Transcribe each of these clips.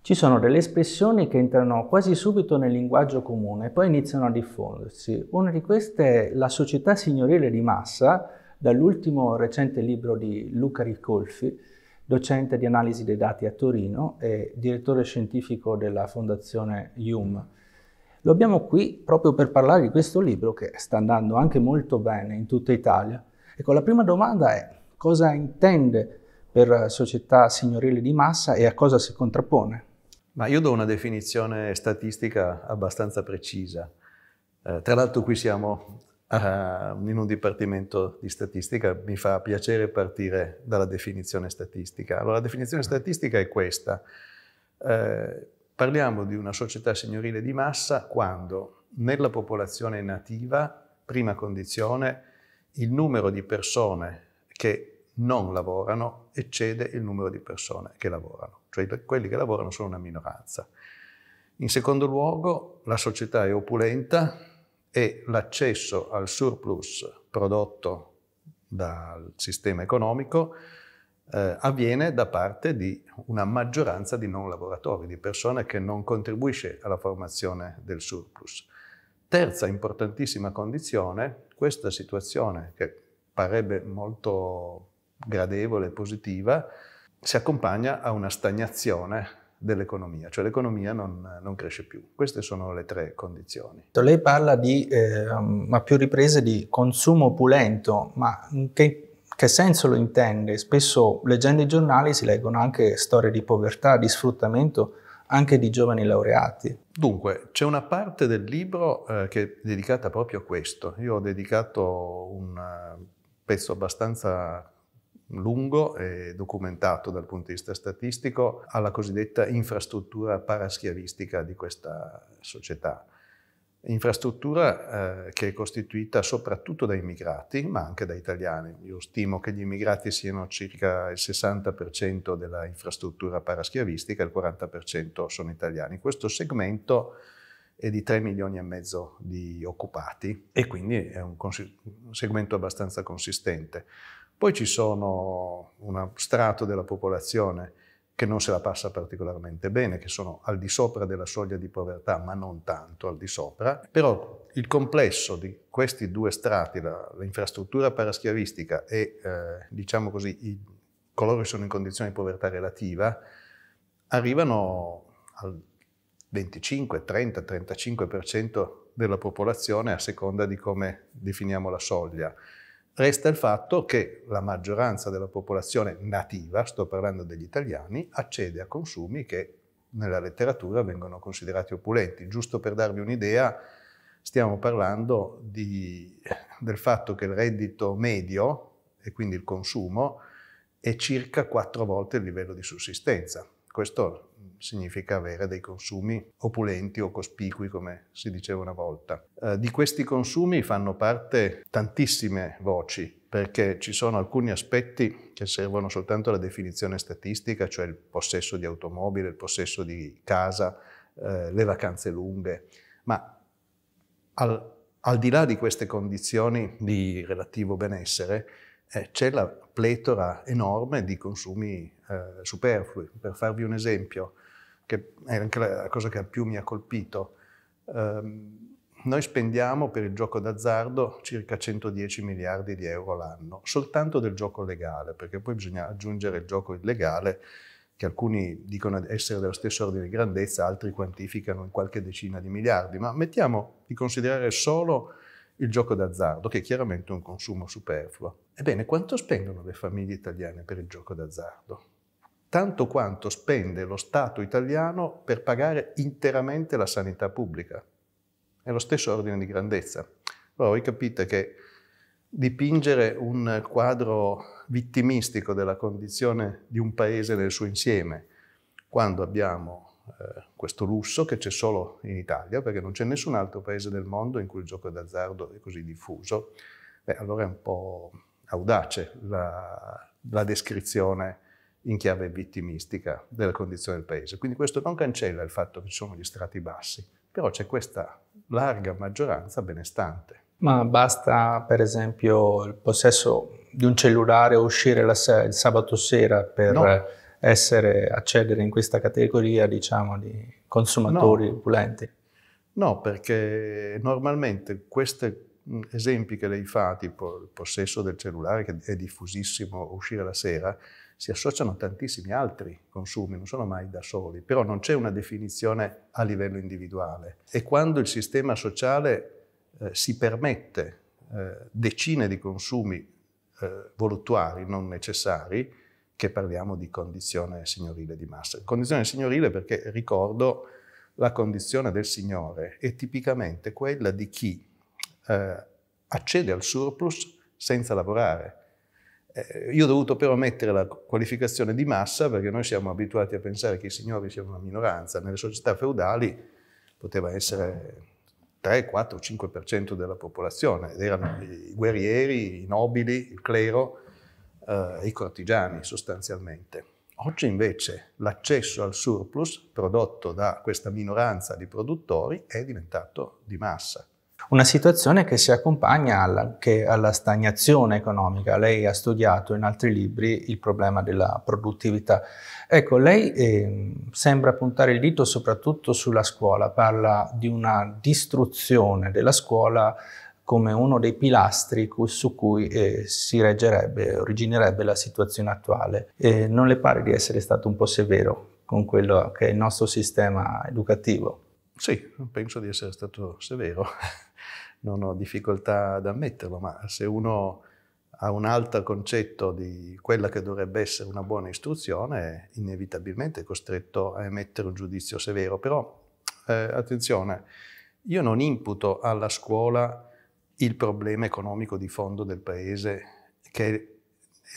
Ci sono delle espressioni che entrano quasi subito nel linguaggio comune e poi iniziano a diffondersi. Una di queste è la società signorile di massa, dall'ultimo recente libro di Luca Ricolfi, docente di analisi dei dati a Torino e direttore scientifico della fondazione Hume. Lo abbiamo qui proprio per parlare di questo libro che sta andando anche molto bene in tutta Italia. Ecco, la prima domanda è Cosa intende per società signorile di massa e a cosa si contrappone? Ma io do una definizione statistica abbastanza precisa. Eh, tra l'altro qui siamo eh, in un dipartimento di statistica, mi fa piacere partire dalla definizione statistica. Allora, la definizione statistica è questa. Eh, parliamo di una società signorile di massa quando nella popolazione nativa, prima condizione, il numero di persone che non lavorano eccede il numero di persone che lavorano, cioè quelli che lavorano sono una minoranza. In secondo luogo, la società è opulenta e l'accesso al surplus prodotto dal sistema economico eh, avviene da parte di una maggioranza di non lavoratori, di persone che non contribuisce alla formazione del surplus. Terza importantissima condizione, questa situazione che parrebbe molto gradevole e positiva, si accompagna a una stagnazione dell'economia, cioè l'economia non, non, cresce più. Queste sono le tre condizioni. Lei parla di, eh, a più riprese, di consumo opulento, ma in che, che senso lo intende? Spesso leggendo i giornali si leggono anche storie di povertà, di sfruttamento, anche di giovani laureati. Dunque, c'è una parte del libro eh, che è dedicata proprio a questo. Io ho dedicato un pezzo abbastanza lungo e documentato dal punto di vista statistico alla cosiddetta infrastruttura paraschiavistica di questa società. Infrastruttura eh, che è costituita soprattutto da immigrati, ma anche da italiani. Io stimo che gli immigrati siano circa il 60% della infrastruttura paraschiavistica, il 40% sono italiani. Questo segmento e di 3 milioni e mezzo di occupati e quindi è un, consi- un segmento abbastanza consistente. Poi ci sono un strato della popolazione che non se la passa particolarmente bene, che sono al di sopra della soglia di povertà, ma non tanto al di sopra. Però il complesso di questi due strati, la, l'infrastruttura paraschiavistica e, eh, diciamo così, i, coloro che sono in condizione di povertà relativa, arrivano al 25, 30, 35% della popolazione a seconda di come definiamo la soglia. Resta il fatto che la maggioranza della popolazione nativa, sto parlando degli italiani, accede a consumi che nella letteratura vengono considerati opulenti. Giusto per darvi un'idea, stiamo parlando di, del fatto che il reddito medio, e quindi il consumo, è circa quattro volte il livello di sussistenza. Questo significa avere dei consumi opulenti o cospicui, come si diceva una volta. Eh, di questi consumi fanno parte tantissime voci, perché ci sono alcuni aspetti che servono soltanto alla definizione statistica, cioè il possesso di automobile, il possesso di casa, eh, le vacanze lunghe, ma al, al di là di queste condizioni di relativo benessere, eh, c'è la pletora enorme di consumi eh, superflui. Per farvi un esempio, che è anche la cosa che più mi ha colpito, ehm, noi spendiamo per il gioco d'azzardo circa 110 miliardi di euro l'anno, soltanto del gioco legale, perché poi bisogna aggiungere il gioco illegale, che alcuni dicono essere dello stesso ordine di grandezza, altri quantificano in qualche decina di miliardi, ma mettiamo di considerare solo il gioco d'azzardo, che è chiaramente un consumo superfluo. Ebbene, quanto spendono le famiglie italiane per il gioco d'azzardo? Tanto quanto spende lo Stato italiano per pagare interamente la sanità pubblica. È lo stesso ordine di grandezza. Allora, voi capite che dipingere un quadro vittimistico della condizione di un paese nel suo insieme, quando abbiamo eh, questo lusso che c'è solo in Italia, perché non c'è nessun altro paese del mondo in cui il gioco d'azzardo è così diffuso, beh, allora è un po' audace la, la descrizione in chiave vittimistica della condizione del paese. Quindi questo non cancella il fatto che ci sono gli strati bassi, però c'è questa larga maggioranza benestante. Ma basta per esempio il possesso di un cellulare o uscire la, il sabato sera per no. essere, accedere in questa categoria diciamo, di consumatori no. opulenti? No, perché normalmente queste Mm, esempi che lei fa, tipo il possesso del cellulare che è diffusissimo, uscire la sera, si associano a tantissimi altri consumi, non sono mai da soli, però non c'è una definizione a livello individuale. E quando il sistema sociale eh, si permette eh, decine di consumi eh, voluttuari, non necessari, che parliamo di condizione signorile di massa. Condizione signorile perché ricordo la condizione del Signore è tipicamente quella di chi eh, accede al surplus senza lavorare. Eh, io ho dovuto però mettere la qualificazione di massa perché noi siamo abituati a pensare che i signori siano una minoranza. Nelle società feudali poteva essere 3, 4, 5% della popolazione ed erano i guerrieri, i nobili, il clero, eh, i cortigiani sostanzialmente. Oggi invece l'accesso al surplus prodotto da questa minoranza di produttori è diventato di massa. Una situazione che si accompagna anche alla stagnazione economica. Lei ha studiato in altri libri il problema della produttività. Ecco, lei eh, sembra puntare il dito soprattutto sulla scuola, parla di una distruzione della scuola come uno dei pilastri su cui eh, si reggerebbe, originerebbe la situazione attuale. E non le pare di essere stato un po' severo con quello che è il nostro sistema educativo? Sì, penso di essere stato severo. non ho difficoltà ad ammetterlo, ma se uno ha un alto concetto di quella che dovrebbe essere una buona istruzione, è inevitabilmente costretto a emettere un giudizio severo. Però eh, attenzione, io non imputo alla scuola il problema economico di fondo del paese, che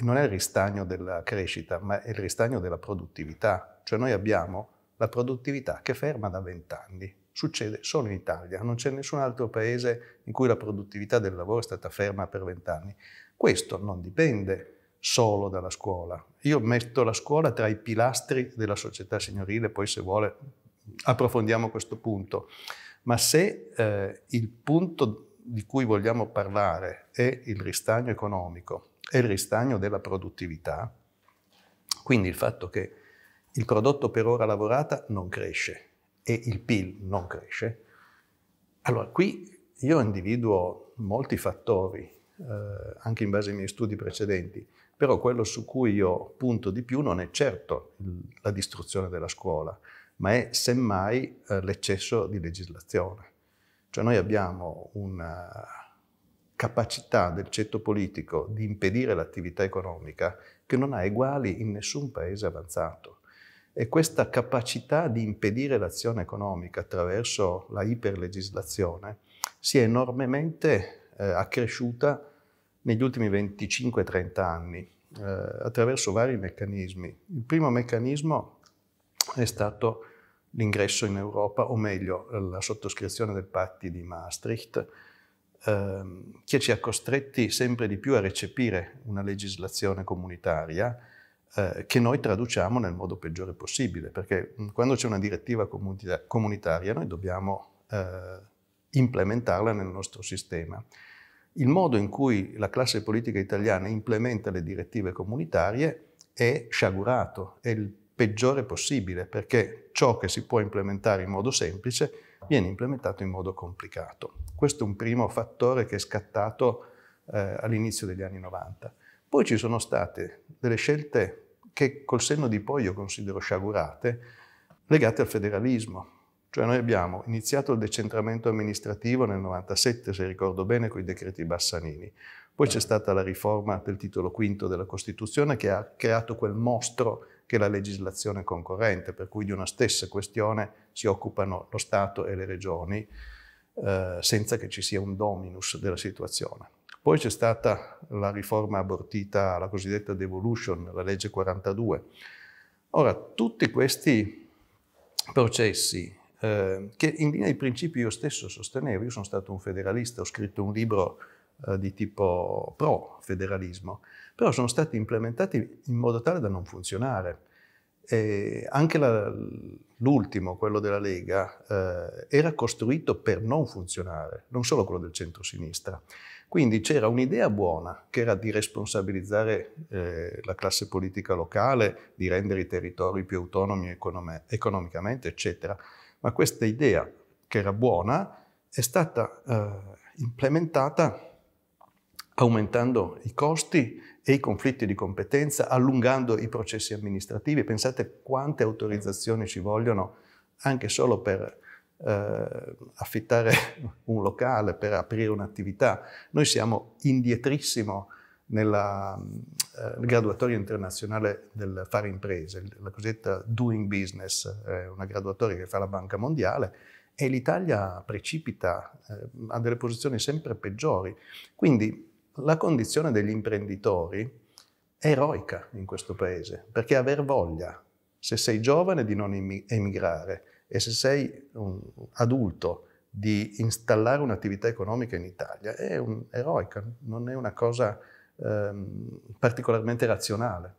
non è il ristagno della crescita, ma è il ristagno della produttività. Cioè noi abbiamo la produttività che ferma da vent'anni succede solo in Italia, non c'è nessun altro paese in cui la produttività del lavoro è stata ferma per vent'anni. Questo non dipende solo dalla scuola. Io metto la scuola tra i pilastri della società signorile, poi se vuole approfondiamo questo punto. Ma se eh, il punto di cui vogliamo parlare è il ristagno economico, è il ristagno della produttività, quindi il fatto che il prodotto per ora lavorata non cresce, e il PIL non cresce, allora qui io individuo molti fattori, eh, anche in base ai miei studi precedenti, però quello su cui io punto di più non è certo la distruzione della scuola, ma è semmai eh, l'eccesso di legislazione. Cioè noi abbiamo una capacità del ceto politico di impedire l'attività economica che non ha eguali in nessun paese avanzato. E questa capacità di impedire l'azione economica attraverso la iperlegislazione si è enormemente eh, accresciuta negli ultimi 25-30 anni eh, attraverso vari meccanismi. Il primo meccanismo è stato l'ingresso in Europa, o meglio la sottoscrizione del patti di Maastricht, ehm, che ci ha costretti sempre di più a recepire una legislazione comunitaria eh, che noi traduciamo nel modo peggiore possibile, perché mm, quando c'è una direttiva comunita- comunitaria noi dobbiamo eh, implementarla nel nostro sistema. Il modo in cui la classe politica italiana implementa le direttive comunitarie è sciagurato, è il peggiore possibile, perché ciò che si può implementare in modo semplice viene implementato in modo complicato. Questo è un primo fattore che è scattato eh, all'inizio degli anni 90. Poi ci sono state delle scelte che col senno di poi io considero sciagurate, legate al federalismo. Cioè noi abbiamo iniziato il decentramento amministrativo nel 97, se ricordo bene, con i decreti Bassanini. Poi c'è stata la riforma del titolo quinto della Costituzione che ha creato quel mostro che è la legislazione concorrente, per cui di una stessa questione si occupano lo Stato e le regioni eh, senza che ci sia un dominus della situazione. Poi c'è stata la riforma abortita, la cosiddetta devolution, la legge 42. Ora, tutti questi processi eh, che in linea di principio io stesso sostenevo, io sono stato un federalista, ho scritto un libro eh, di tipo pro federalismo, però sono stati implementati in modo tale da non funzionare. E anche l'ultimo, quello della Lega, eh, era costruito per non funzionare, non solo quello del centro-sinistra. Quindi c'era un'idea buona che era di responsabilizzare eh, la classe politica locale, di rendere i territori più autonomi econom economicamente, eccetera. Ma questa idea, che era buona, è stata eh, implementata aumentando i costi e i conflitti di competenza, allungando i processi amministrativi. Pensate quante autorizzazioni ci vogliono anche solo per eh, affittare un locale, per aprire un'attività. Noi siamo indietrissimo nella eh, graduatoria internazionale del fare imprese, la cosiddetta Doing Business, eh, una graduatoria che fa la Banca Mondiale, e l'Italia precipita, eh, ha delle posizioni sempre peggiori. Quindi la condizione degli imprenditori è eroica in questo paese, perché aver voglia, se sei giovane, di non emigrare, e se sei un adulto di installare un'attività economica in Italia è un, eroica, non è una cosa ehm, particolarmente razionale.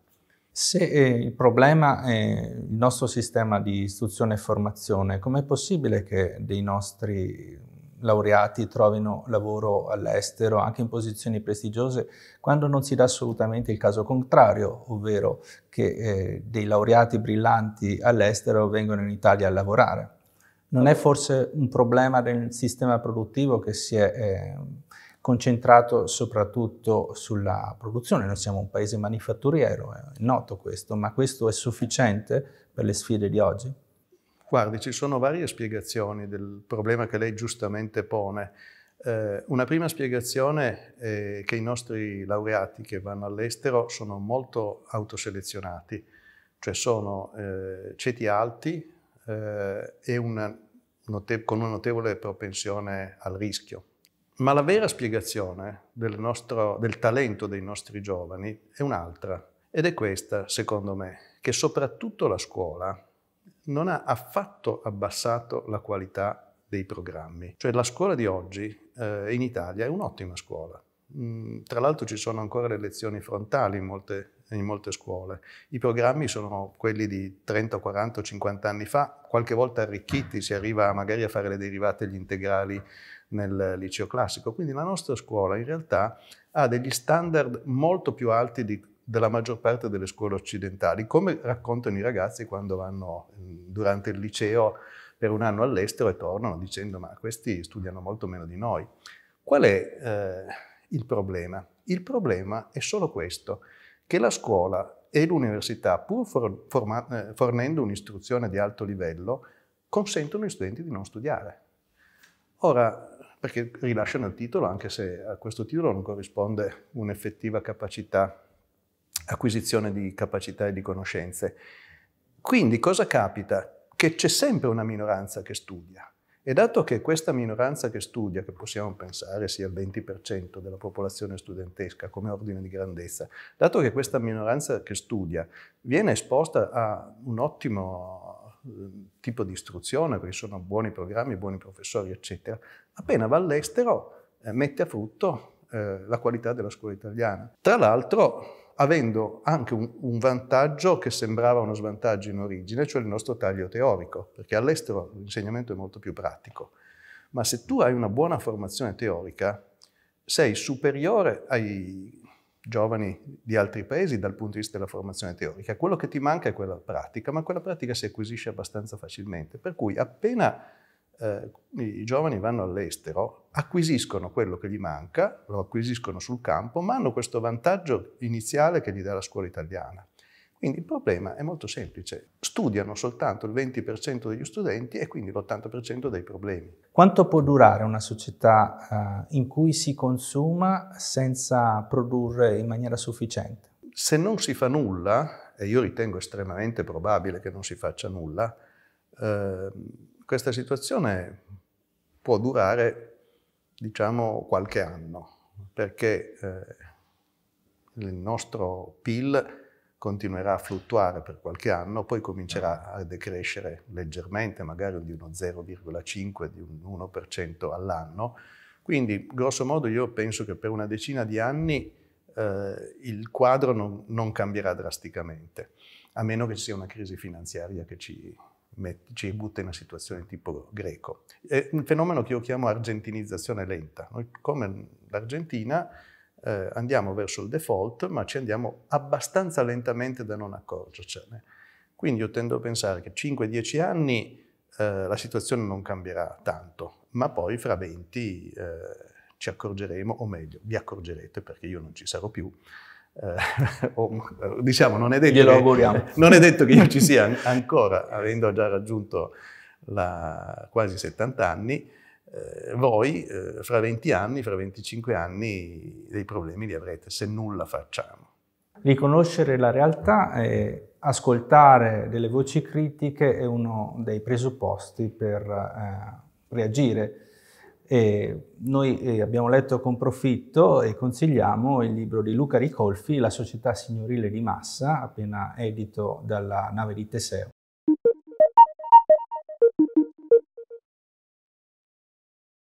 Se eh, il problema è il nostro sistema di istruzione e formazione, com'è possibile che dei nostri laureati trovino lavoro all'estero, anche in posizioni prestigiose, quando non si dà assolutamente il caso contrario, ovvero che eh, dei laureati brillanti all'estero vengono in Italia a lavorare. Non è forse un problema del sistema produttivo che si è eh, concentrato soprattutto sulla produzione. Noi siamo un paese manifatturiero, è noto questo, ma questo è sufficiente per le sfide di oggi? Guardi, ci sono varie spiegazioni del problema che lei giustamente pone. Eh, una prima spiegazione è che i nostri laureati che vanno all'estero sono molto autoselezionati, cioè sono eh, ceti alti eh, e una con una notevole propensione al rischio. Ma la vera spiegazione del, nostro, del talento dei nostri giovani è un'altra, ed è questa, secondo me, che soprattutto la scuola non ha affatto abbassato la qualità dei programmi. Cioè la scuola di oggi eh, in Italia è un'ottima scuola. Mm, tra l'altro ci sono ancora le lezioni frontali in molte, in molte scuole. I programmi sono quelli di 30, 40 50 anni fa, qualche volta arricchiti, si arriva magari a fare le derivate e gli integrali nel liceo classico. Quindi la nostra scuola in realtà ha degli standard molto più alti di della maggior parte delle scuole occidentali, come raccontano i ragazzi quando vanno mm, durante il liceo per un anno all'estero e tornano dicendo ma questi studiano molto meno di noi. Qual è eh, il problema? Il problema è solo questo, che la scuola e l'università, pur for forma, eh, fornendo un'istruzione di alto livello, consentono agli studenti di non studiare. Ora, perché rilasciano il titolo, anche se a questo titolo non corrisponde un'effettiva capacità acquisizione di capacità e di conoscenze. Quindi cosa capita? Che c'è sempre una minoranza che studia. E dato che questa minoranza che studia, che possiamo pensare sia il 20% della popolazione studentesca come ordine di grandezza, dato che questa minoranza che studia viene esposta a un ottimo eh, tipo di istruzione, perché sono buoni programmi, buoni professori, eccetera, appena va all'estero eh, mette a frutto eh, la qualità della scuola italiana. Tra l'altro avendo anche un, un, vantaggio che sembrava uno svantaggio in origine, cioè il nostro taglio teorico, perché all'estero l'insegnamento è molto più pratico. Ma se tu hai una buona formazione teorica, sei superiore ai giovani di altri paesi dal punto di vista della formazione teorica. Quello che ti manca è quella pratica, ma quella pratica si acquisisce abbastanza facilmente. Per cui appena eh, i giovani vanno all'estero, acquisiscono quello che gli manca, lo acquisiscono sul campo, ma hanno questo vantaggio iniziale che gli dà la scuola italiana. Quindi il problema è molto semplice, studiano soltanto il 20% degli studenti e quindi l'80% dei problemi. Quanto può durare una società eh, in cui si consuma senza produrre in maniera sufficiente? Se non si fa nulla, e io ritengo estremamente probabile che non si faccia nulla, ehm, questa situazione può durare, diciamo, qualche anno, perché eh, il nostro PIL continuerà a fluttuare per qualche anno, poi comincerà a decrescere leggermente, magari di uno 0,5, di un 1% all'anno. Quindi, grosso modo, io penso che per una decina di anni eh, il quadro non, non, cambierà drasticamente, a meno che ci sia una crisi finanziaria che ci, met- ci butta in una situazione tipo greco. È un fenomeno che io chiamo argentinizzazione lenta. Noi come l'Argentina eh, andiamo verso il default, ma ci andiamo abbastanza lentamente da non accorgercene. Quindi io tendo a pensare che 5-10 anni eh, la situazione non cambierà tanto, ma poi fra 20 eh, ci accorgeremo, o meglio, vi accorgerete perché io non ci sarò più, eh, o, eh, diciamo non è, detto che, non è detto che io ci sia ancora, avendo già raggiunto la, quasi 70 anni, eh, voi eh, fra 20 anni, fra 25 anni dei problemi li avrete se nulla facciamo. Riconoscere la realtà e ascoltare delle voci critiche è uno dei presupposti per eh, reagire. E noi eh, abbiamo letto con profitto e consigliamo il libro di Luca Ricolfi, La società signorile di massa, appena edito dalla nave di Teseo.